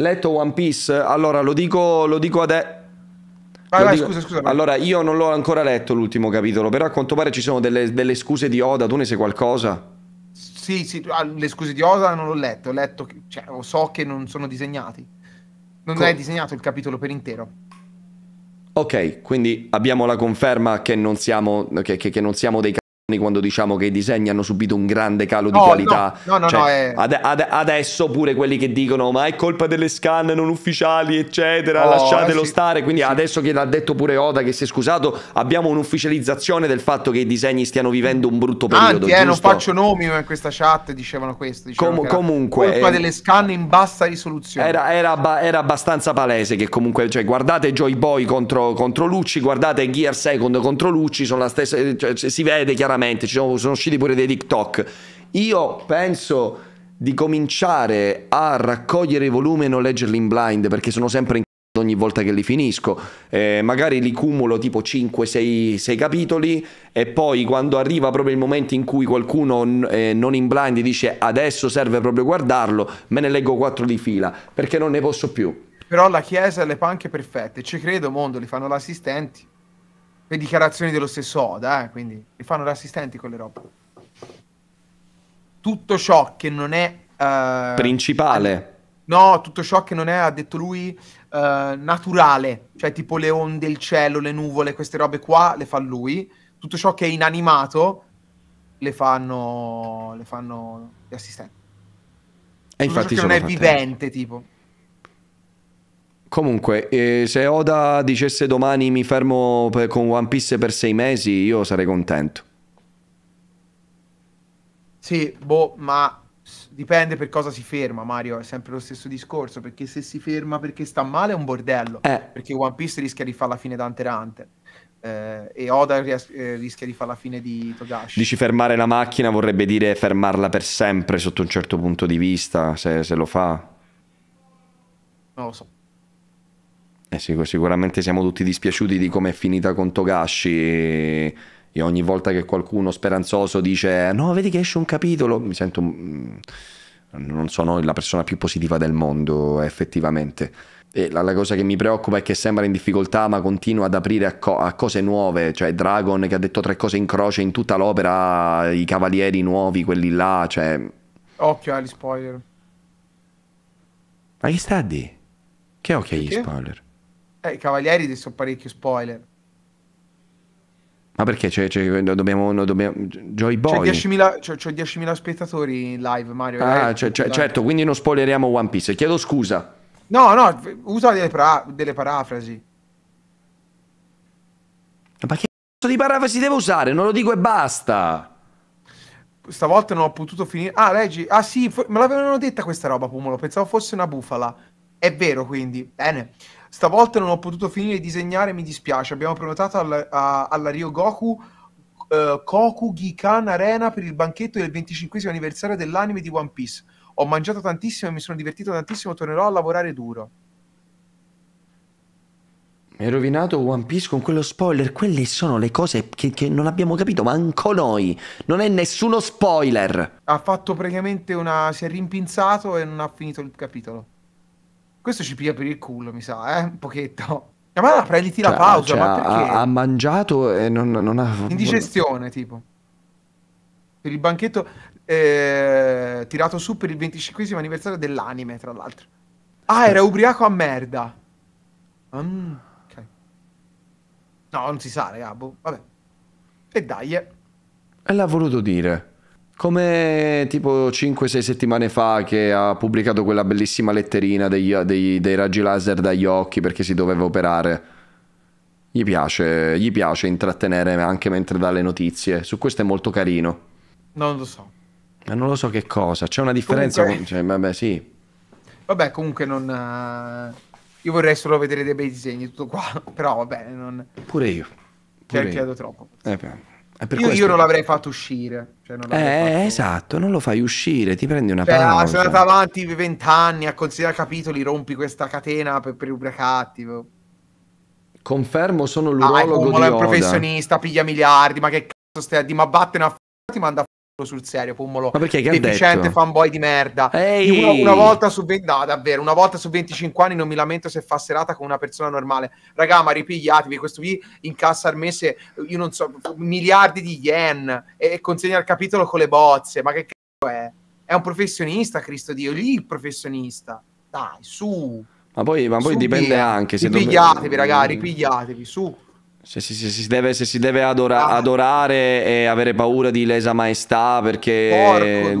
Letto One Piece? Allora, lo dico, lo dico adesso. Ah, vai, dico... scusa, scusa. Allora, io non l'ho ancora letto l'ultimo capitolo, però a quanto pare ci sono delle, delle scuse di Oda. Tu ne sai qualcosa? Sì, sì, ah, le scuse di Oda non l'ho letto. Ho letto, cioè, so che non sono disegnati. Non Co- è disegnato il capitolo per intero. Ok, quindi abbiamo la conferma che non siamo, che, che, non siamo dei quando diciamo che i disegni hanno subito un grande calo no, di qualità. No, no, no, cioè, no eh. è... ad, ad, adesso pure quelli che dicono ma è colpa delle scan non ufficiali, eccetera, oh, lasciatelo eh stare. Quindi sì. adesso che l'ha detto pure Oda che si è scusato, abbiamo un'ufficializzazione del fatto che i disegni stiano vivendo un brutto periodo. Tanti, eh, non faccio nomi, ma in questa chat dicevano questo. Dicevano Com comunque... Colpa eh, delle scan in bassa risoluzione. Era, era, era, abbastanza palese che comunque, cioè, guardate Joy Boy contro, contro Lucci, guardate Gear Second contro Lucci, sono la stessa, eh, cioè, si vede chiaramente veramente, ci sono, sono usciti pure dei TikTok. Io penso di cominciare a raccogliere i volumi e non leggerli in blind perché sono sempre in ogni volta che li finisco. Eh, magari li cumulo tipo 5-6 capitoli e poi quando arriva proprio il momento in cui qualcuno eh, non in blind dice adesso serve proprio guardarlo, me ne leggo 4 di fila perché non ne posso più. Però la Chiesa e le panche perfette, ci credo mondo, li fanno l'assistenti le dichiarazioni dello stesso Oda, eh, quindi li fanno da assistenti con le robe. Tutto ciò che non è... Uh, Principale. No, tutto ciò che non è, ha detto lui, uh, naturale, cioè tipo le onde, il cielo, le nuvole, queste robe qua le fa lui. Tutto ciò che è inanimato le fanno, le fanno gli assistenti. E infatti tutto ciò che non è vivente, tempo. tipo. Comunque, eh, se Oda dicesse domani mi fermo per, con One Piece per sei mesi, io sarei contento. Sì, boh, ma dipende per cosa si ferma, Mario. È sempre lo stesso discorso. Perché se si ferma perché sta male è un bordello. Eh. Perché One Piece rischia di fare la fine d'Hunter Hunter. Eh, e Oda ries- eh, rischia di fare la fine di Togashi. Dici fermare la macchina vorrebbe dire fermarla per sempre sotto un certo punto di vista, se, se lo fa. Non lo so. Eh sì, sicuramente siamo tutti dispiaciuti di come è finita con Togashi. E ogni volta che qualcuno speranzoso dice: No, vedi che esce un capitolo, mi sento. Mm, non sono la persona più positiva del mondo, effettivamente. E la, la cosa che mi preoccupa è che sembra in difficoltà, ma continua ad aprire a, co a cose nuove. Cioè, Dragon che ha detto tre cose in croce in tutta l'opera, i cavalieri nuovi, quelli là. Cioè... Occhio agli spoiler. Ma che sta di? Che occhio agli spoiler? Eh, I Cavalieri ti sono parecchio spoiler. Ma perché? Cioè, cioè, dobbiamo, dobbiamo... Joy Boy? C'ho 10.000, c'ho, c'ho 10.000 spettatori in live, Mario. Ah, cioè, live. Cioè, certo, quindi non spoileriamo One Piece. Chiedo scusa. No, no, usa delle, pra- delle parafrasi. Ma che cazzo di parafrasi devo usare? Non lo dico e basta. Stavolta non ho potuto finire. Ah, leggi. Ah, sì, me l'avevano detta questa roba, Pumolo. Pensavo fosse una bufala. È vero, quindi. Bene. Stavolta non ho potuto finire di disegnare, mi dispiace. Abbiamo prenotato alla, a, alla Ryogoku uh, eh, Koku Gikan Arena per il banchetto del 25 anniversario dell'anime di One Piece. Ho mangiato tantissimo e mi sono divertito tantissimo, tornerò a lavorare duro. Mi hai rovinato One Piece con quello spoiler. Quelle sono le cose che, che, non abbiamo capito, manco noi. Non è nessuno spoiler. Ha fatto praticamente una. si è rimpinzato e non ha finito il capitolo. Questo ci piglia per il culo, mi sa, eh? Un pochetto. Ma prenditi la cioè, pausa, cioè, ma perché? Ha, ha, mangiato e non, non ha... Indigestione, tipo. Per il banchetto eh, tirato su per il 25 anniversario dell'anime, tra l'altro. Ah, era ubriaco a merda. Mm, okay. No, non si sa, raga. Boh, vabbè. E dai. Eh. E l'ha voluto dire. Come tipo 5-6 settimane fa che ha pubblicato quella bellissima letterina degli, dei, dei, raggi laser dagli occhi perché si doveva operare. Gli piace, gli piace intrattenere anche mentre dà le notizie. Su questo è molto carino. Non lo so. Ma non lo so che cosa. C'è una differenza. Comunque... Con... Cioè, vabbè, sì. Vabbè, comunque non. Eh, io vorrei solo vedere dei bei disegni, tutto qua. Però vabbè, non. Pure io. Pure Ti ho troppo. Eh, beh. Io, io, non l'avrei fatto uscire. Cioè non eh, fatto... Esatto, non lo fai uscire, ti prendi una cioè, pausa. Sei andato avanti vent'anni a considerare capitoli, rompi questa catena per, per ubriacarti. Boh. Confermo, sono ah, l'urologo ah, di Oda. Ma è un professionista, piglia miliardi, ma che cazzo stai a dire? Ma vattene a ti manda a sul serio, Pummolo. perché che deficiente fanboy di merda. Una, una, volta su 20 no, davvero, una volta su 25 anni non mi lamento se fa serata con una persona normale. Raga, ma ripigliatevi, questo vi incassa al mese, io non so, miliardi di yen e consegna il capitolo con le bozze. Ma che cazzo è? È un professionista, Cristo Dio, lì il professionista. Dai, su. Ma poi, ma poi dipende via. anche se Ripigliatevi, dove... raga, ripigliatevi, su. Se si, se si, deve, se si deve adora, ah. adorare e avere paura di lesa maestà perché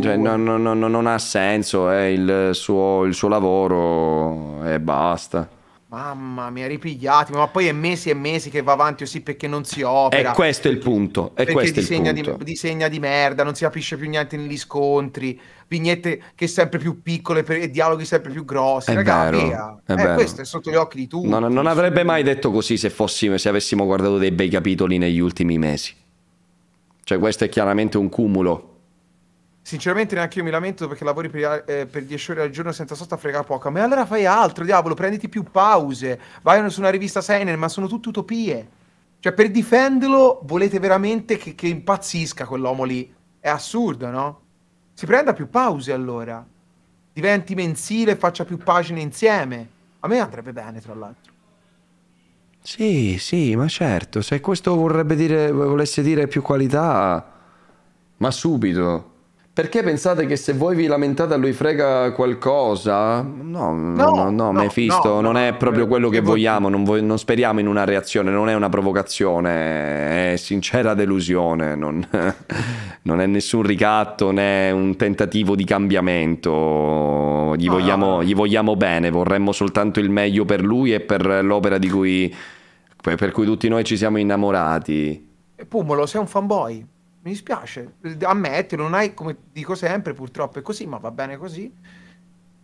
cioè, no, no, no, non ha senso, eh, il, suo, il suo lavoro e basta. Mamma mia, ripigliati, ma poi è mesi e mesi che va avanti così perché non si opera. E eh, questo è il punto. Eh, è questo disegna, il punto. Di, disegna di merda, non si capisce più niente negli scontri, vignette che sempre più piccole per, e dialoghi sempre più grossi. È Raga, vero, via. È eh, vero. Questo è sotto gli occhi di tutti. Non, non avrebbe mai detto così se, fossimo, se avessimo guardato dei bei capitoli negli ultimi mesi. Cioè questo è chiaramente un cumulo Sinceramente neanche io mi lamento perché lavori per, eh, per 10 ore al giorno senza sosta frega poca. Ma allora fai altro, diavolo, prenditi più pause. Vai su una rivista seinen, ma sono tutte utopie. Cioè, per difenderlo volete veramente che, che impazzisca quell'uomo lì. È assurdo, no? Si prenda più pause allora. Diventi mensile e faccia più pagine insieme. A me andrebbe bene, tra l'altro. Sì, sì, ma certo, se questo vorrebbe dire, volesse dire più qualità, ma subito. Perché pensate che se voi vi lamentate a lui frega qualcosa? No, no, no, no Mefisto no, non è proprio quello che vogliamo, non, vo- non, speriamo in una reazione, non è una provocazione, è sincera delusione, non, non è nessun ricatto né un tentativo di cambiamento, gli vogliamo, gli vogliamo bene, vorremmo soltanto il meglio per lui e per l'opera di cui, per cui tutti noi ci siamo innamorati. E Pumolo, sei un fanboy? Mi dispiace, ammettilo, non hai, come dico sempre, purtroppo è così, ma va bene così,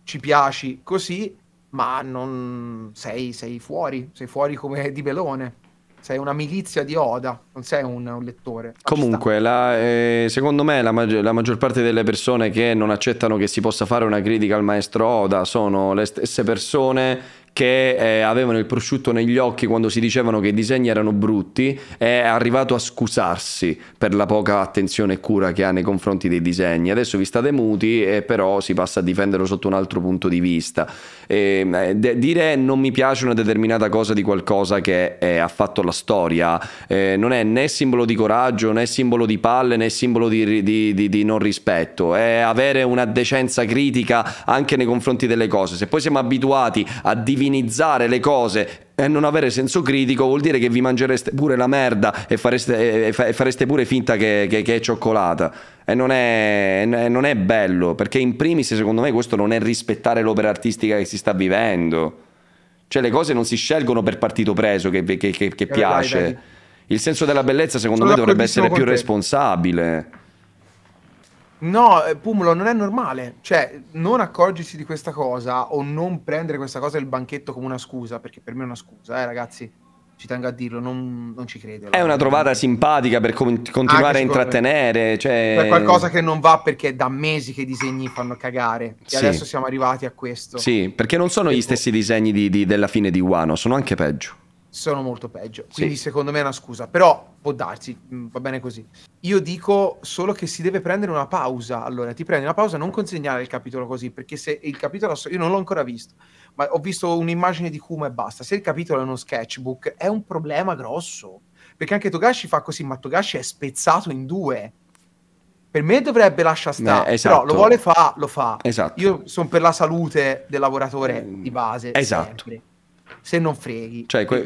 ci piaci così, ma non sei, sei fuori, sei fuori come di belone sei una milizia di Oda, non sei un, un lettore. Comunque, la, eh, secondo me la, maggi la, maggior parte delle persone che non accettano che si possa fare una critica al maestro Oda sono le stesse persone che eh, avevano il prosciutto negli occhi quando si dicevano che i disegni erano brutti, è arrivato a scusarsi per la poca attenzione e cura che ha nei confronti dei disegni. Adesso vi state muti e eh, però si passa a difenderlo sotto un altro punto di vista. E, ehm, eh, de- dire non mi piace una determinata cosa di qualcosa che è, ha fatto la storia eh, non è né simbolo di coraggio, né simbolo di palle, né simbolo di, di, di, di non rispetto. È avere una decenza critica anche nei confronti delle cose. Se poi siamo abituati a divinare divinizzare le cose e non avere senso critico vuol dire che vi mangereste pure la merda e fareste, e fareste pure finta che, che, che è cioccolata. E non è, non è, bello, perché in primis secondo me questo non è rispettare l'opera artistica che si sta vivendo. Cioè le cose non si scelgono per partito preso che, che piace. Eh, dai, dai. Il senso della bellezza secondo Sono me dovrebbe essere più te. responsabile. No, eh, Pumulo, non è normale. Cioè, non accorgersi di questa cosa o non prendere questa cosa del banchetto come una scusa, perché per me è una scusa, eh, ragazzi. Ci tengo a dirlo, non, non ci credo. È una trovata simpatica per com- continuare a intrattenere. Cioè... È qualcosa che non va perché da mesi che i disegni fanno cagare. E sì. adesso siamo arrivati a questo. Sì, perché non sono gli stessi disegni di, di, della fine di Wano, sono anche peggio sono molto peggio. Quindi sì. secondo me è una scusa, però può darsi, mm, va bene così. Io dico solo che si deve prendere una pausa. Allora, ti prendi una pausa, non consegnare il capitolo così, perché se il capitolo io non l'ho ancora visto, ma ho visto un'immagine di Kuma e basta. Se il capitolo è uno sketchbook, è un problema grosso, perché anche Togashi fa così, ma Togashi è spezzato in due per me dovrebbe lasciare eh, stare, eh, esatto. però lo vuole fa, lo fa. Esatto. Io sono per la salute del lavoratore mm. di base. Esatto. Sempre se non freghi cioè, que-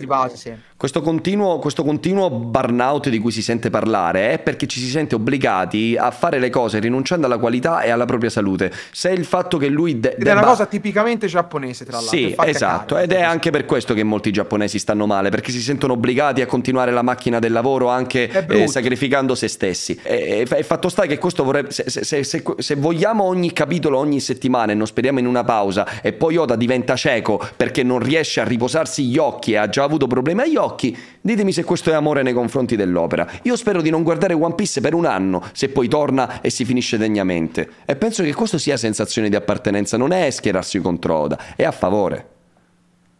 Questo continuo, questo continuo, burnout di cui si sente parlare è perché ci si sente obbligati a fare le cose rinunciando alla qualità e alla propria salute. Se il fatto che lui. De- debba... È una cosa tipicamente giapponese, tra l'altro. Sì, esatto. Caro, ed è anche per questo che molti giapponesi stanno male, perché si sentono obbligati a continuare la macchina del lavoro anche eh, sacrificando se stessi. E, e, fatto sta che questo vorrebbe. Se, se, se, se, vogliamo ogni capitolo ogni settimana e non speriamo in una pausa, e poi Oda diventa cieco perché non riesce a ripetere posarsi gli occhi e ha già avuto problemi agli occhi, ditemi se questo è amore nei confronti dell'opera. Io spero di non guardare One Piece per un anno, se poi torna e si finisce degnamente. E penso che questo sia sensazione di appartenenza, non è schierarsi contro Oda, è a favore.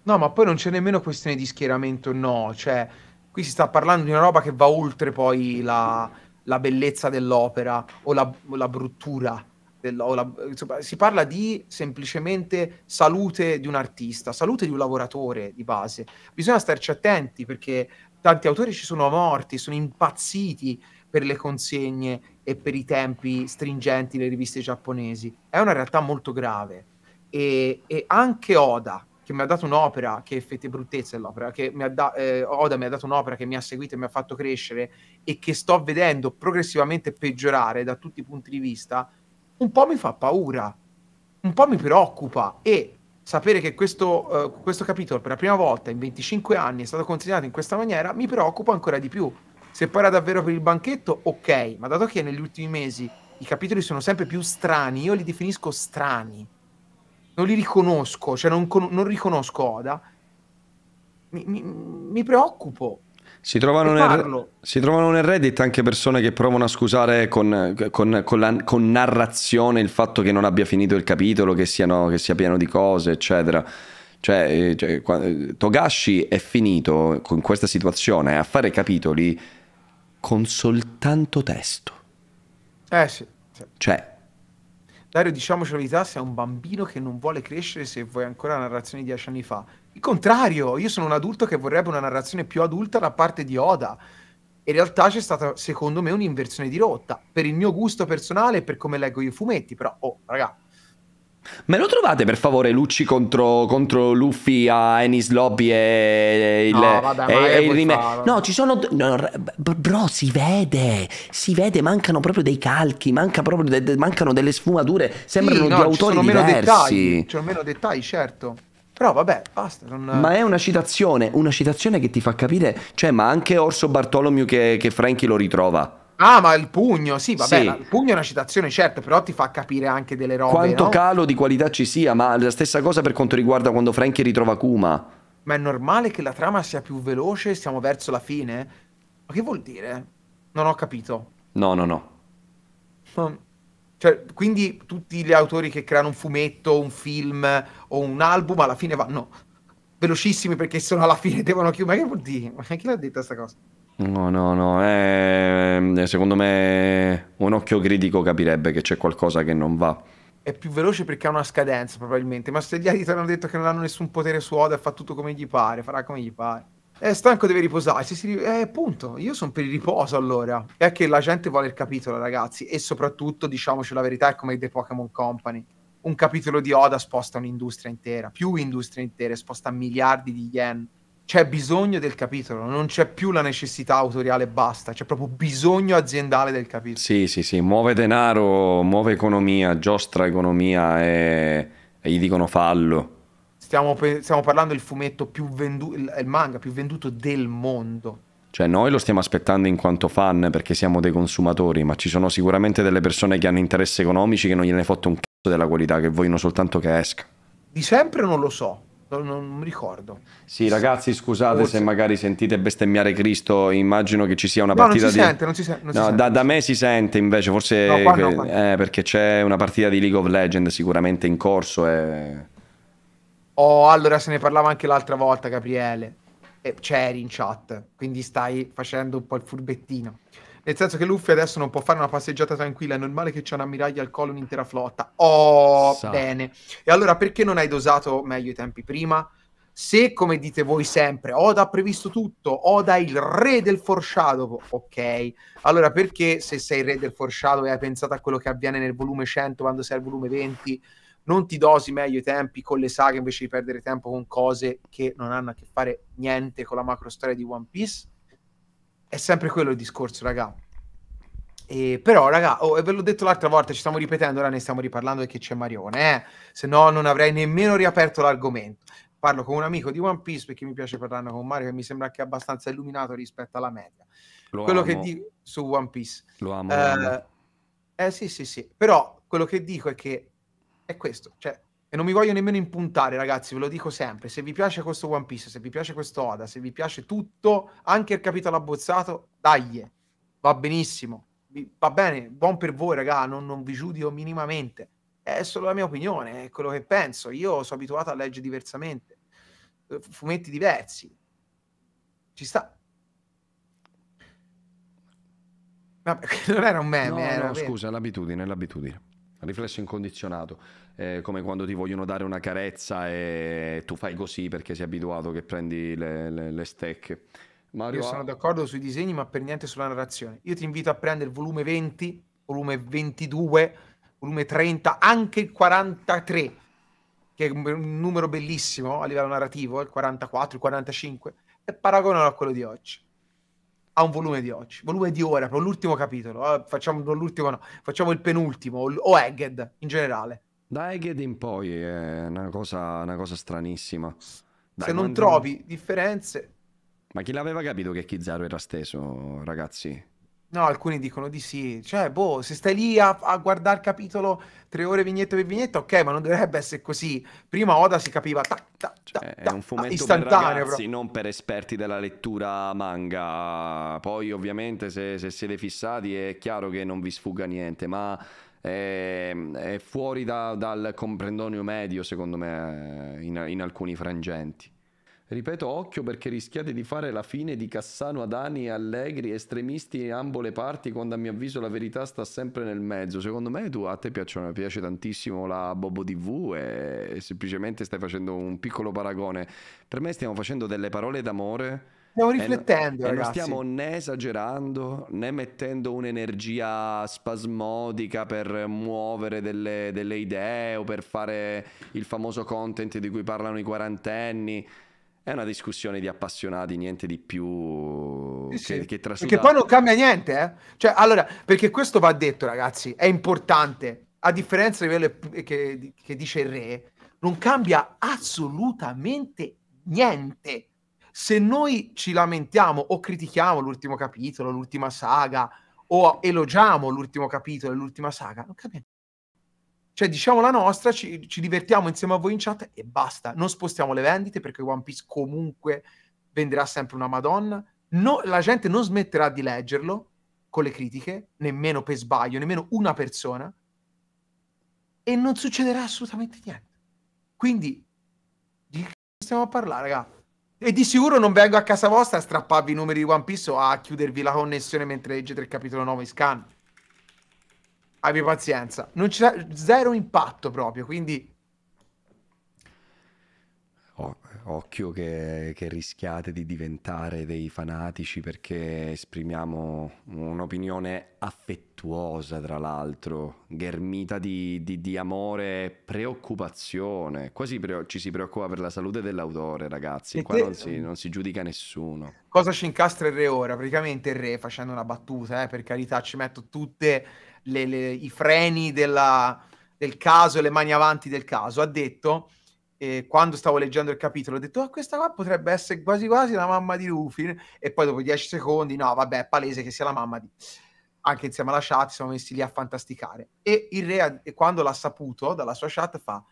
No, ma poi non c'è nemmeno questione di schieramento, no, cioè qui si sta parlando di una roba che va oltre poi la, la bellezza dell'opera o la, o la bruttura della, insomma, si parla di semplicemente salute di un artista, salute di un lavoratore di base. Bisogna starci attenti perché tanti autori ci sono morti, sono impazziti per le consegne e per i tempi stringenti delle riviste giapponesi. È una realtà molto grave. E, e anche Oda, che mi ha dato un'opera, che effettivamente bruttezza è l'opera, che mi ha da, eh, Oda mi ha dato un'opera che mi ha seguito e mi ha fatto crescere e che sto vedendo progressivamente peggiorare da tutti i punti di vista, un po' mi fa paura, un po' mi preoccupa e sapere che questo, uh, questo capitolo per la prima volta in 25 anni è stato consegnato in questa maniera mi preoccupa ancora di più. Se poi era davvero per il banchetto, ok, ma dato che negli ultimi mesi i capitoli sono sempre più strani, io li definisco strani, non li riconosco, cioè non, con- non riconosco Oda, mi, mi, mi preoccupo si trovano, nel, si trovano, nel, Reddit anche persone che provano a scusare con, con, con, la, con narrazione il fatto che non abbia finito il capitolo, che, siano, che sia pieno di cose, eccetera. Cioè, eh, cioè, eh, Togashi è finito con questa situazione a fare capitoli con soltanto testo. Eh sì. sì. Cioè, Dario, diciamoci la verità, sei un bambino che non vuole crescere se vuoi ancora la narrazione di dieci anni fa. Il contrario, io sono un adulto che vorrebbe una narrazione più adulta da parte di Oda. In realtà c'è stata, secondo me, un'inversione di rotta. Per il mio gusto personale e per come leggo i fumetti, però, oh, ragazzi Me lo trovate per favore Lucci contro, contro Luffy a Ennis Lobby e il, no, vabbè, e, e il rime... No, ci sono... No, bro, si vede, si vede, mancano proprio dei calchi, manca proprio de... mancano delle sfumature, sembrano sì, no, di autori ci diversi. Meno dettagli, ci sono meno dettagli, certo. Però vabbè, basta. Non... Ma è una citazione, una citazione che ti fa capire, cioè, ma anche Orso Bartolomeo che, che Frankie lo ritrova. Ah, ma il pugno, sì, vabbè, sì. il pugno è una citazione, certo, però ti fa capire anche delle robe. Quanto no? calo di qualità ci sia, ma la stessa cosa per quanto riguarda quando Frankie ritrova Kuma. Ma è normale che la trama sia più veloce, siamo verso la fine? Ma che vuol dire? Non ho capito. No, no, no. Ma... Cioè, quindi tutti gli autori che creano un fumetto, un film o un album alla fine vanno velocissimi perché sono alla fine devono chiudere. Ma che vuol dire? Ma chi l'ha detto questa cosa? No, no, no, eh, secondo me un occhio critico capirebbe che c'è qualcosa che non va. È più veloce perché ha una scadenza probabilmente, ma se gli editor hanno detto che non hanno nessun potere su Oda, fa tutto come gli pare, farà come gli pare. È stanco, deve riposarsi. Si... Eh, punto. Io sono per il riposo allora. È che la gente vuole il capitolo, ragazzi. E soprattutto, diciamoci la verità, è come The Pokémon Company. Un capitolo di Oda sposta un'industria intera, più industrie intere, sposta miliardi di yen c'è bisogno del capitolo, non c'è più la necessità autoriale e basta, c'è proprio bisogno aziendale del capitolo. Sì, sì, sì, muove denaro, muove economia, giostra economia e, e gli dicono fallo. Stiamo, pe- stiamo, parlando del fumetto più venduto, il, il manga più venduto del mondo. Cioè noi lo stiamo aspettando in quanto fan eh, perché siamo dei consumatori, ma ci sono sicuramente delle persone che hanno interessi economici che non gliene fotte un cazzo della qualità, che vogliono soltanto che esca. Di sempre non lo so, non mi ricordo. Sì, ragazzi, scusate Forse. se magari sentite bestemmiare Cristo, immagino che ci sia una no, partita non si di... Sente, non si, sen- non no, si sente, da, me si sente invece, forse no, qua, no, Eh, perché c'è una partita di League of Legends sicuramente in corso e... Oh, allora se ne parlava anche l'altra volta, Gabriele. c'eri in chat, quindi stai facendo un po' il furbettino. Nel senso che Luffy adesso non può fare una passeggiata tranquilla, è normale che c'è un ammiraglio al collo un'intera flotta. Oh, Sa. bene. E allora perché non hai dosato meglio i tempi prima? Se, come dite voi sempre, Oda ha previsto tutto, Oda è il re del foreshadow, ok. Allora perché se sei il re del foreshadow e hai pensato a quello che avviene nel volume 100 quando sei al volume 20, non ti dosi meglio i tempi con le saghe invece di perdere tempo con cose che non hanno a che fare niente con la macro storia di One Piece? è sempre quello il discorso, raga. E, però, raga, oh, e ve l'ho detto l'altra volta, ci stiamo ripetendo, ora ne stiamo riparlando perché c'è Marione, eh? se no non avrei nemmeno riaperto l'argomento. Parlo con un amico di One Piece perché mi piace parlare con Mario, che mi sembra che è abbastanza illuminato rispetto alla media. Lo quello amo. che dico su One Piece. Lo amo. Eh, lo amo. eh sì, sì, sì. Però quello che dico è che è questo, cioè e non mi voglio nemmeno impuntare, ragazzi, ve lo dico sempre. Se vi piace questo One Piece, se vi piace questo Oda, se vi piace tutto, anche il capitolo abbozzato, dai, va benissimo. Va bene, buon per voi, raga, non, non vi giudico minimamente. È solo la mia opinione, è quello che penso. Io sono abituato a leggere diversamente, eh, fumetti diversi. Ci sta. Vabbè, non era un meme, no, eh, era no, vero. scusa, l'abitudine, l'abitudine riflesso incondizionato, eh, come quando ti vogliono dare una carezza e tu fai così perché sei abituato che prendi le, le, le stecche. Mario Io sono d'accordo sui disegni, ma per niente sulla narrazione. Io ti invito a prendere il volume 20, volume 22, volume 30, anche il 43, che è un numero bellissimo a livello narrativo, eh, il 44, il 45, e paragonalo a quello di oggi ha un volume di oggi, volume di ora, però l'ultimo capitolo, eh, facciamo l'ultimo no, facciamo il penultimo, o Egged in generale. Da Egged in poi è una cosa, una cosa stranissima. Dai, Se non quando... trovi differenze... Ma chi l'aveva capito che Kizaru era steso, ragazzi? No, alcuni dicono di sì. Cioè, boh, se stai lì a, a guardare il capitolo tre ore vignetto per vignetto, ok, ma non dovrebbe essere così. Prima Oda si capiva ta, ta, ta, cioè, è un fumetto per ragazzi, però. non per esperti della lettura manga. Poi, ovviamente, se, se siete fissati è chiaro che non vi sfugga niente, ma è, ehm, è fuori da, dal comprendonio medio, secondo me, in, in alcuni frangenti. Ripeto, occhio perché rischiate di fare la fine di Cassano, Adani e Allegri, estremisti in ambo le parti, quando a mio avviso la verità sta sempre nel mezzo. Secondo me tu, a te piacciono, eh, piace tantissimo la Bobo TV e, semplicemente stai facendo un piccolo paragone. Per me stiamo facendo delle parole d'amore. Stiamo riflettendo, e, non stiamo né esagerando né mettendo un'energia spasmodica per muovere delle, delle idee o per fare il famoso content di cui parlano i quarantenni. È una discussione di appassionati, niente di più. Sì, che, sì. che Perché poi non cambia niente, eh? Cioè, allora, perché questo va detto, ragazzi, è importante. A differenza di quello che, che dice il re, non cambia assolutamente niente. Se noi ci lamentiamo o critichiamo l'ultimo capitolo, l'ultima saga, o elogiamo l'ultimo capitolo e l'ultima saga, non cambia cioè, diciamo la nostra, ci, ci, divertiamo insieme a voi in chat e basta. Non spostiamo le vendite perché One Piece comunque venderà sempre una Madonna. No, la gente non smetterà di leggerlo con le critiche, nemmeno per sbaglio, nemmeno una persona. E non succederà assolutamente niente. Quindi, di che stiamo a parlare, raga? E di sicuro non vengo a casa vostra a strapparvi i numeri di One Piece o a chiudervi la connessione mentre leggete il capitolo 9 in scan abbi pazienza. Non c'è zero impatto proprio, quindi occhio che, che, rischiate di diventare dei fanatici perché esprimiamo un'opinione affettuosa, tra l'altro, ghermita di, di, di amore e preoccupazione. Quasi pre- ci si preoccupa per la salute dell'autore, ragazzi. E Qua te... non, si, non, si, giudica nessuno. Cosa ci incastra il re ora? Praticamente il re, facendo una battuta, eh, per carità, ci metto tutti i freni della, del caso e le mani avanti del caso, ha detto e quando stavo leggendo il capitolo ho detto ah, questa qua potrebbe essere quasi quasi la mamma di Rufin e poi dopo 10 secondi no vabbè è palese che sia la mamma di anche insieme alla chat siamo messi lì a fantasticare e il re quando l'ha saputo dalla sua chat fa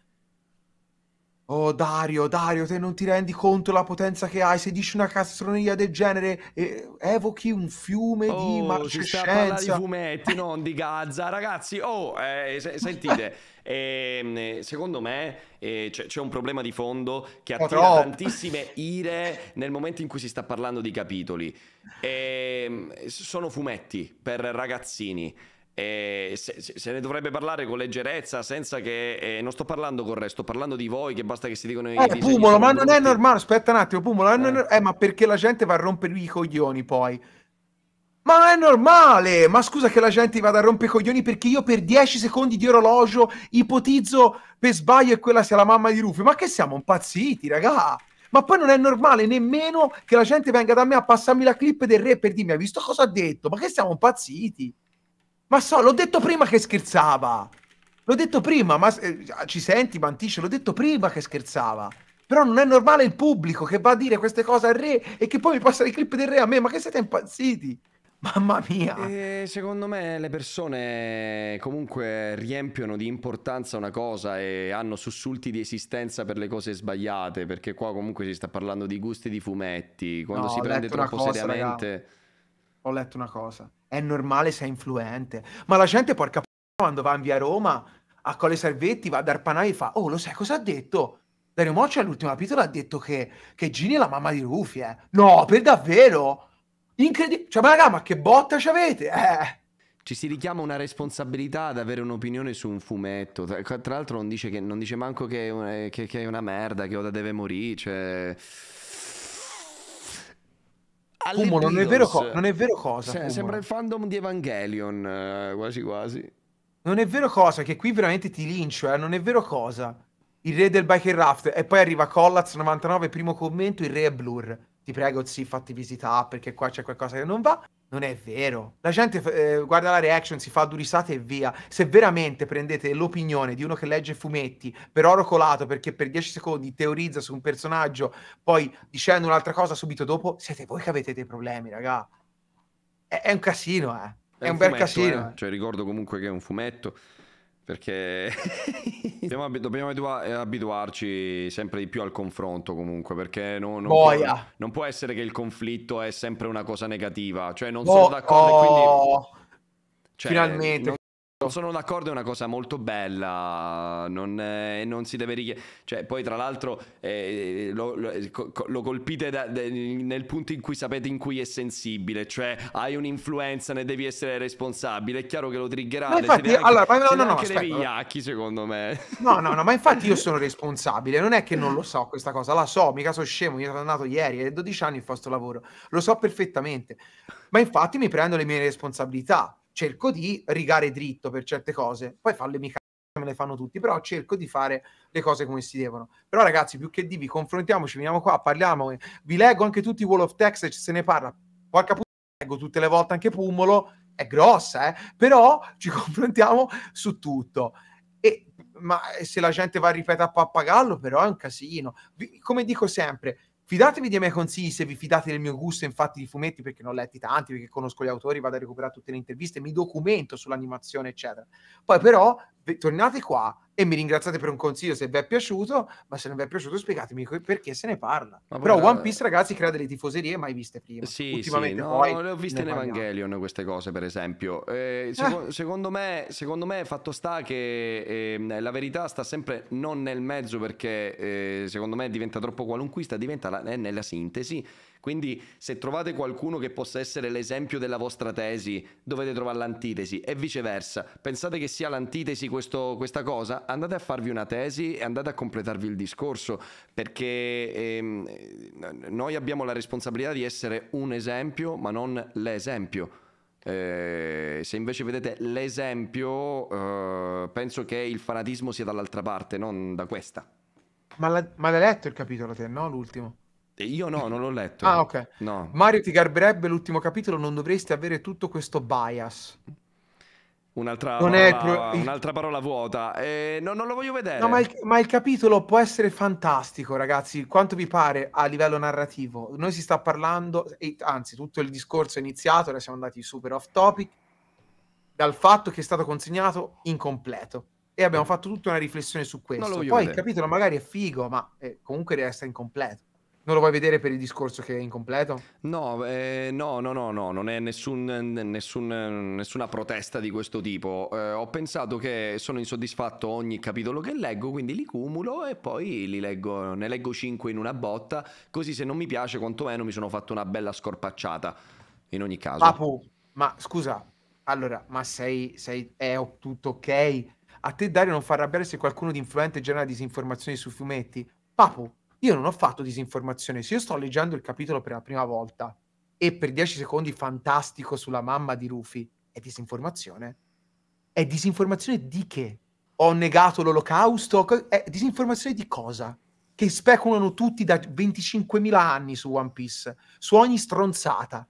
Oh Dario, Dario, te non ti rendi conto la potenza che hai? Se dici una castroneria del genere, eh, evochi un fiume oh, di marcescenza. Si di fumetti, non di Gaza. Ragazzi, oh, eh, se- sentite, eh, secondo me eh, c'è-, c'è, un problema di fondo che attira tantissime ire nel momento in cui si sta parlando di capitoli. Ehm, sono fumetti per ragazzini eh, se, se, ne dovrebbe parlare con leggerezza, senza che... Eh, non sto parlando con re, sto parlando di voi che basta che si dicono... Eh, i Pumolo, ma non è normale, aspetta un attimo, Pumolo, eh. Non, eh, ma perché la gente va a rompervi i coglioni poi? Ma non è normale! Ma scusa che la gente vada a rompere i coglioni perché io per 10 secondi di orologio ipotizzo per sbaglio e quella sia la mamma di Rufy. Ma che siamo impazziti, raga! Ma poi non è normale nemmeno che la gente venga da me a passarmi la clip del re per dirmi hai visto cosa ha detto? Ma che siamo impazziti! Ma so, l'ho detto prima che scherzava. L'ho detto prima, ma eh, ci senti, Mantisce? L'ho detto prima che scherzava. Però non è normale il pubblico che va a dire queste cose al re e che poi mi passa le clip del re a me. Ma che siete impazziti? Mamma mia! Eh, secondo me le persone comunque riempiono di importanza una cosa e hanno sussulti di esistenza per le cose sbagliate, perché qua comunque si sta parlando di gusti di fumetti. Quando no, si prende troppo cosa, seriamente... Raga. Ho letto una cosa è normale sei influente. Ma la gente, porca puttana, quando va in via Roma a Colle Servetti, va ad Arpanai e fa «Oh, lo sai cosa ha detto?» Dario Moccia all'ultimo capitolo ha detto che, che, Gini è la mamma di Rufy, eh. No, per davvero? Incredibile. Cioè, ma raga, ma che botta ci avete? Eh. Ci si richiama una responsabilità ad avere un'opinione su un fumetto. Tra, tra l'altro non dice, che, non dice manco che, eh, che, che, è una merda, che Oda deve morire, cioè... Fumo, non, è vero co- non è vero cosa. Se, sembra il fandom di Evangelion, eh, quasi quasi. Non è vero cosa, che qui veramente ti lincio, eh? non è vero cosa. Il re del bike and raft, e poi arriva Collaz99, primo commento, il re è blur. Ti prego, sì, fatti visitare perché qua c'è qualcosa che non va. Non è vero. La gente eh, guarda la reaction, si fa due e via. Se veramente prendete l'opinione di uno che legge fumetti per oro colato perché per 10 secondi teorizza su un personaggio, poi dicendo un'altra cosa subito dopo, siete voi che avete dei problemi, raga. È, è un casino, eh. È, è un, un fumetto, bel casino. Eh. Cioè, ricordo comunque che è un fumetto perché abitu- dobbiamo, abitu- eh, abituarci sempre di più al confronto comunque, perché no, non, può, non, può, essere che il conflitto è sempre una cosa negativa, cioè non sono d'accordo oh, quindi... Cioè, Finalmente. Non sono d'accordo, è una cosa molto bella, non, eh, non si deve richiedere. Cioè, poi tra l'altro eh, eh lo, lo, eh, lo, colpite da, de, nel punto in cui sapete in cui è sensibile, cioè hai un'influenza, ne devi essere responsabile. È chiaro che lo triggerà, Ma infatti, anche, allora, ma no, no, no, anche aspetta, vigliacchi, secondo me. No, no, no, ma infatti io sono responsabile, non è che non lo so questa cosa, la so, mica sono scemo, io sono andato ieri, e 12 anni il vostro lavoro, lo so perfettamente. Ma infatti mi prendo le mie responsabilità cerco di rigare dritto per certe cose, poi falle mica me le fanno tutti, però cerco di fare le cose come si devono. Però ragazzi, più che divi, confrontiamoci, veniamo qua, parliamo, vi leggo anche tutti i Wall of Text, se ne parla, porca puttana, leggo tutte le volte anche Pumolo, è grossa, eh? però ci confrontiamo su tutto. E, ma se la gente va a ripetere a pappagallo, però è un casino. Come dico sempre, Fidatevi dei miei consigli se vi fidate del mio gusto, infatti, di fumetti, perché ne ho letti tanti, perché conosco gli autori, vado a recuperare tutte le interviste, mi documento sull'animazione, eccetera. Poi, però, tornate qua e mi ringraziate per un consiglio se vi è piaciuto, ma se non vi è piaciuto spiegatemi perché se ne parla. Ma Però One Piece, ragazzi, crea delle tifoserie mai viste prima. Sì, Ultimamente sì, no, poi, le ho viste in Evangelion parliamo. queste cose, per esempio. Eh, eh. seco- eh. Secondo, me, secondo me, fatto sta che eh, la verità sta sempre non nel mezzo perché eh, secondo me diventa troppo qualunquista, diventa la, nella sintesi. Quindi se trovate qualcuno che possa essere l'esempio della vostra tesi, dovete trovare l'antitesi e viceversa. Pensate che sia l'antitesi questo, questa cosa? Andate a farvi una tesi e andate a completarvi il discorso, perché ehm, noi abbiamo la responsabilità di essere un esempio, ma non l'esempio. Eh, se invece vedete l'esempio, eh, penso che il fanatismo sia dall'altra parte, non da questa. Ma, l'hai letto il capitolo te, no? L'ultimo. Io no, non l'ho letto. Ah, ok. No. Mario ti garberebbe l'ultimo capitolo, non dovresti avere tutto questo bias. Un'altra, parola, pro... un'altra parola vuota. Eh, no, non lo voglio vedere. No, ma il, ma il, capitolo può essere fantastico, ragazzi. Quanto vi pare a livello narrativo? Noi si sta parlando, e, anzi, tutto il discorso è iniziato, ora siamo andati super off topic, dal fatto che è stato consegnato incompleto. E abbiamo mm. fatto tutta una riflessione su questo. Poi vedere. il capitolo magari è figo, ma eh, comunque resta incompleto. Non lo vuoi vedere per il discorso che è incompleto? No, eh, no, no, no, no, non è nessun, nessun, nessuna protesta di questo tipo. Eh, ho pensato che sono insoddisfatto ogni capitolo che leggo, quindi li cumulo e poi li leggo, ne leggo 5 in una botta, così se non mi piace quantomeno mi sono fatto una bella scorpacciata, in ogni caso. Papu, ma scusa, allora, ma sei, sei è tutto ok? A te Dario non fa arrabbiare se qualcuno di influente genera disinformazioni su fumetti? Papu, io non ho fatto disinformazione, se io sto leggendo il capitolo per la prima volta e per 10 secondi fantastico sulla mamma di Rufy, è disinformazione. È disinformazione di che? Ho negato l'olocausto? È disinformazione di cosa? Che speculano tutti da 25.000 anni su One Piece, su ogni stronzata.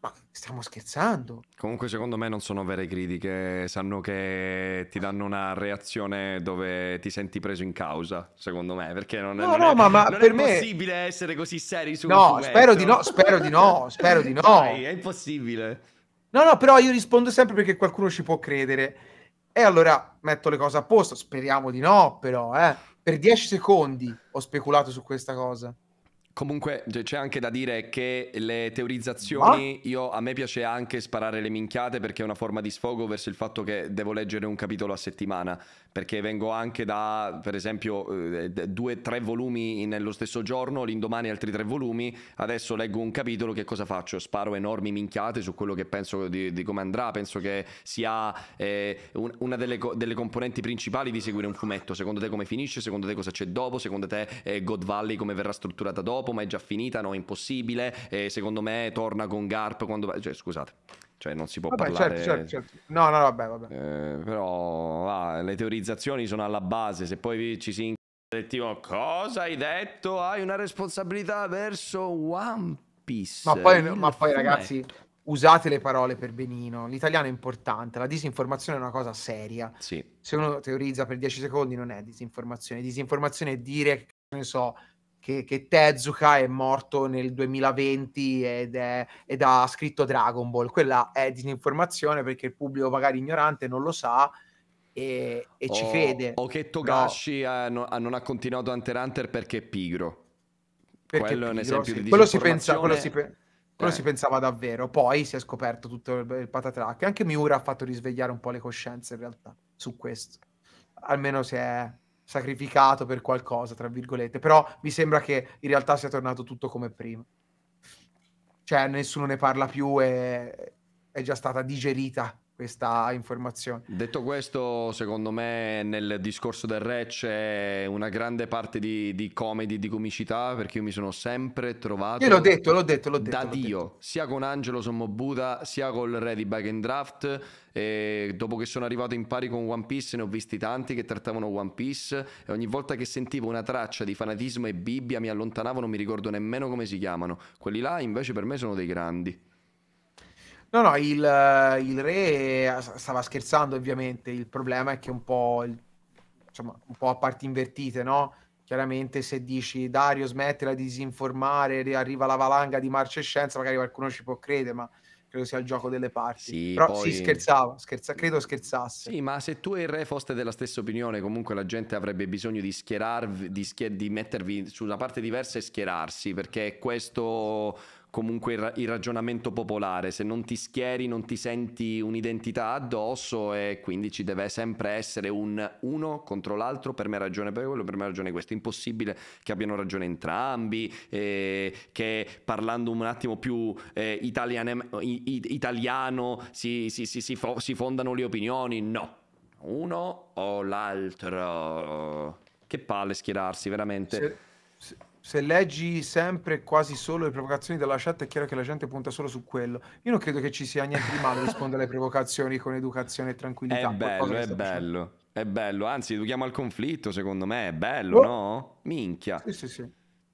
Ma stiamo scherzando? Comunque, secondo me non sono vere critiche, sanno che ti danno una reazione dove ti senti preso in causa, secondo me, perché non, no, è, no, ma, ma non per è me... possibile essere così seri su No, fumetto. spero di no, spero di no, spero di no. Dai, è impossibile. No, no, però io rispondo sempre perché qualcuno ci può credere. E allora metto le cose a posto, speriamo di no, però, eh. Per 10 secondi ho speculato su questa cosa. Comunque cioè, c'è anche da dire che le teorizzazioni, io, a me piace anche sparare le minchiate perché è una forma di sfogo verso il fatto che devo leggere un capitolo a settimana, perché vengo anche da, per esempio, eh, due, tre volumi nello stesso giorno, l'indomani altri tre volumi, adesso leggo un capitolo, che cosa faccio? Sparo enormi minchiate su quello che penso di, di come andrà, penso che sia eh, un, una delle, delle, componenti principali di seguire un fumetto, secondo te come finisce, secondo te cosa c'è dopo, secondo te eh, God Valley come verrà strutturata dopo, ma è già finita, no, è impossibile, eh, secondo me torna con Garp quando... Cioè, scusate. Cioè, non si può vabbè, parlare. Certo, certo, certo. No, no, vabbè, vabbè. Eh, però ah, le teorizzazioni sono alla base. Se poi ci si incontra tipo, cosa hai detto? Hai una responsabilità verso One Piece. Ma poi, ma poi ragazzi, usate le parole per benino. L'italiano è importante. La disinformazione è una cosa seria. Sì. Se uno teorizza per 10 secondi, non è disinformazione. Disinformazione è dire, che ne so, che, che, Tezuka è morto nel 2020 ed, è, ed, ha scritto Dragon Ball. Quella è disinformazione perché il pubblico magari ignorante non lo sa e, e oh, ci crede. O che Togashi no. ha, no, non ha continuato Hunter Hunter perché è pigro. Perché quello è un esempio sì. di quello si, pensa, quello, si pe- eh. si pensava davvero. Poi si è scoperto tutto il, il patatrack. Anche Miura ha fatto risvegliare un po' le coscienze in realtà su questo. Almeno si è sacrificato per qualcosa, tra virgolette, però mi sembra che in realtà sia tornato tutto come prima. Cioè nessuno ne parla più e è già stata digerita questa informazione. Detto questo, secondo me nel discorso del re c'è una grande parte di, di comedy, di comicità, perché io mi sono sempre trovato... Io l'ho detto, l'ho detto, l'ho detto. Da l'ho Dio, detto. sia con Angelo Sommo Buddha, sia col re di Back and Draft, e dopo che sono arrivato in pari con One Piece ne ho visti tanti che trattavano One Piece e ogni volta che sentivo una traccia di fanatismo e Bibbia mi allontanavo, non mi ricordo nemmeno come si chiamano. Quelli là invece per me sono dei grandi. No, no, il, il, re stava scherzando ovviamente, il problema è che un po', il, insomma, un po' a parti invertite, no? Chiaramente se dici Dario smettila di disinformare, arriva la valanga di marcia e scienza, magari qualcuno ci può credere, ma credo sia il gioco delle parti. Sì, Però poi... si scherzava, scherza, credo scherzasse. Sì, ma se tu e il re foste della stessa opinione, comunque la gente avrebbe bisogno di schierarvi, di, schier- di mettervi su una parte diversa e schierarsi, perché questo comunque il, il, ragionamento popolare, se non ti schieri non ti senti un'identità addosso e quindi ci deve sempre essere un uno contro l'altro, per me ragione per quello, per me ragione questo, è impossibile che abbiano ragione entrambi, eh, che parlando un attimo più eh, italianem- italiano si, si, si, fo- si fondano le opinioni, no, uno o l'altro. Che palle schierarsi, veramente. Se, se leggi sempre quasi solo le provocazioni della chat è chiaro che la gente punta solo su quello. Io non credo che ci sia niente di male rispondere alle provocazioni con educazione e tranquillità. È bello, è bello, facendo. è bello. Anzi, educhiamo al conflitto, secondo me, è bello, oh. no? Minchia. Sì, sì, sì.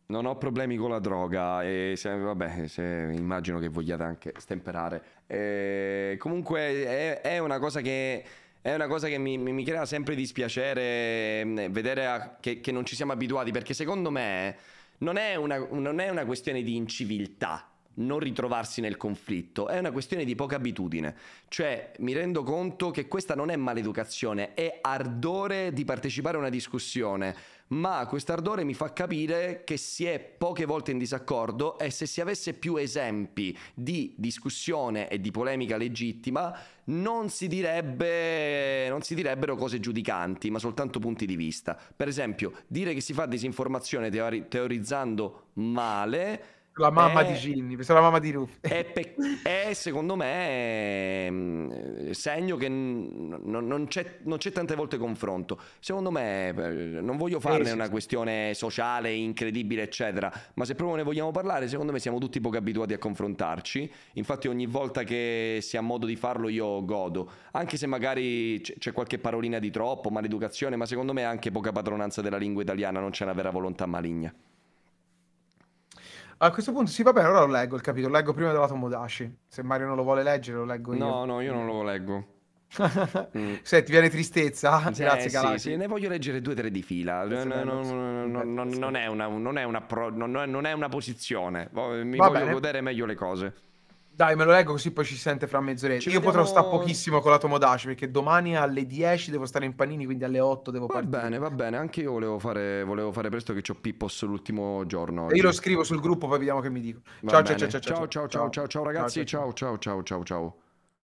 Non ho problemi con la droga e se, vabbè, se, immagino che vogliate anche stemperare. E comunque è, è una cosa che è una cosa che mi, mi, mi crea sempre dispiacere mm, vedere a, che, che, non ci siamo abituati perché secondo me non è una, non è una questione di inciviltà non ritrovarsi nel conflitto, è una questione di poca abitudine. Cioè, mi rendo conto che questa non è maleducazione, è ardore di partecipare a una discussione ma quest'ardore mi fa capire che si è poche volte in disaccordo e se si avesse più esempi di discussione e di polemica legittima non si, direbbe, non si direbbero cose giudicanti, ma soltanto punti di vista. Per esempio, dire che si fa disinformazione teori- teorizzando male la mamma eh. è, di Ginny, la mamma di Ruffy. È, pe- è secondo me mm, segno che n- non, c'è, non, c'è, tante volte confronto. Secondo me, eh, non voglio eh, farne eh, sì, una sì. questione sociale incredibile, eccetera, ma se proprio ne vogliamo parlare, secondo me siamo tutti poco abituati a confrontarci. Infatti ogni volta che si ha modo di farlo io godo, anche se magari c- c'è qualche parolina di troppo, maleducazione, ma secondo me anche poca padronanza della lingua italiana, non c'è una vera volontà maligna. A questo punto, sì, vabbè, ora lo leggo il capitolo. Leggo prima della Tomodashi. Se Mario non lo vuole leggere, lo leggo io. No, no, io non lo leggo. mm. Se viene tristezza, eh, grazie sì, sì, ne voglio leggere due o tre di fila. Non è una posizione. Mi Va voglio bene. godere meglio le cose. Dai, me lo leggo così poi ci sente fra mezz'oretta. Ci Io vediamo... potrò stare pochissimo con la Tomodachi perché domani alle 10 devo stare in panini, quindi alle 8 devo va partire. Va bene, va bene. Anche io volevo fare, volevo fare presto che ho Pippo sull'ultimo giorno. Oggi. E io lo scrivo sul gruppo, poi vediamo che mi dico. Ciao ciao ciao, ciao ciao ciao ciao ciao ciao ciao ragazzi, ciao ciao ciao ciao ciao. ciao.